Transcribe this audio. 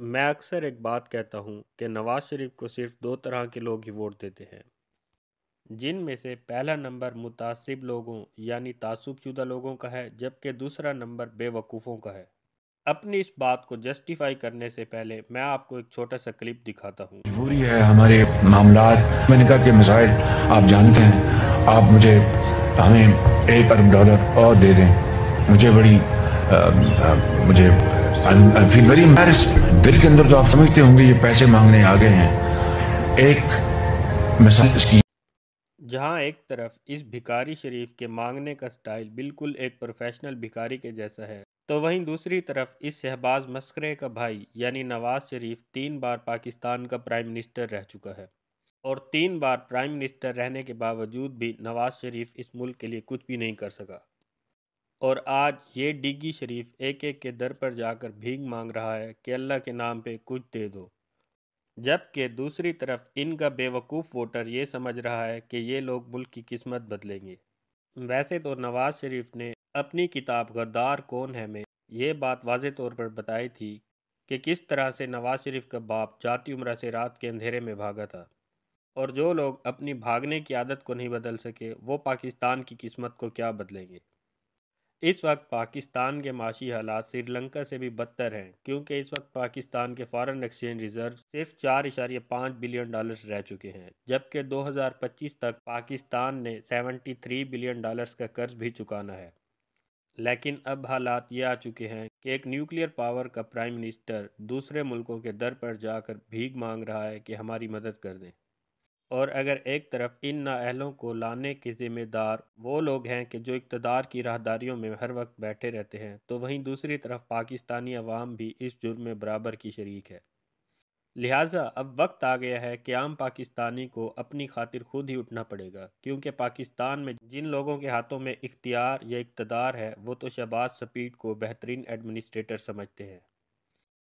मैं अक्सर एक बात कहता हूँ कि नवाज शरीफ को सिर्फ दो तरह के लोग ही वोट देते हैं जिनमें से पहला नंबर मुतासिब लोगों यानी शुदा लोगों का है जबकि दूसरा नंबर बेवकूफ़ों का है अपनी इस बात को जस्टिफाई करने से पहले मैं आपको एक छोटा सा क्लिप दिखाता हूँ मजबूरी है हमारे मामला मैंने कहा कि मिसाइल आप जानते हैं आप मुझे हमें एक अरब डॉलर और दे दें मुझे बड़ी आ, आ, मुझे फील वेरी दिल के अंदर तो आप समझते होंगे ये पैसे मांगने आ गए हैं एक मैसेज जहां एक तरफ इस भिकारी शरीफ के मांगने का स्टाइल बिल्कुल एक प्रोफेशनल भिकारी के जैसा है तो वहीं दूसरी तरफ इस शहबाज मस्करे का भाई यानी नवाज शरीफ तीन बार पाकिस्तान का प्राइम मिनिस्टर रह चुका है और तीन बार प्राइम मिनिस्टर रहने के बावजूद भी नवाज शरीफ इस मुल्क के लिए कुछ भी नहीं कर सका और आज ये डिग्गी शरीफ एक एक के दर पर जाकर भीख मांग रहा है कि अल्लाह के नाम पे कुछ दे दो जबकि दूसरी तरफ इनका बेवकूफ़ वोटर ये समझ रहा है कि ये लोग मुल्क की किस्मत बदलेंगे वैसे तो नवाज़ शरीफ ने अपनी किताब गद्दार कौन है में ये बात वाज तौर पर बताई थी कि किस तरह से नवाज़ शरीफ का बाप जाती उम्र से रात के अंधेरे में भागा था और जो लोग अपनी भागने की आदत को नहीं बदल सके वो पाकिस्तान की किस्मत को क्या बदलेंगे इस वक्त पाकिस्तान के माशी हालात श्रीलंका से भी बदतर हैं क्योंकि इस वक्त पाकिस्तान के फॉरेन एक्सचेंज रिजर्व सिर्फ चार इशारे पाँच बिलियन डॉलर्स रह चुके हैं जबकि 2025 तक पाकिस्तान ने 73 बिलियन डॉलर्स का कर्ज भी चुकाना है लेकिन अब हालात ये आ चुके हैं कि एक न्यूक्लियर पावर का प्राइम मिनिस्टर दूसरे मुल्कों के दर पर जाकर भीख मांग रहा है कि हमारी मदद कर दें और अगर एक तरफ इन नाअहलों को लाने के ज़िम्मेदार वो लोग हैं कि जो इकतदार की राहदारियों में हर वक्त बैठे रहते हैं तो वहीं दूसरी तरफ पाकिस्तानी अवाम भी इस जुर्म में बराबर की शरीक है लिहाजा अब वक्त आ गया है कि आम पाकिस्तानी को अपनी खातिर खुद ही उठना पड़ेगा क्योंकि पाकिस्तान में जिन लोगों के हाथों में इख्तियार या इकतदार है वो तो शहबाज सपीड को बेहतरीन एडमिनिस्ट्रेटर समझते हैं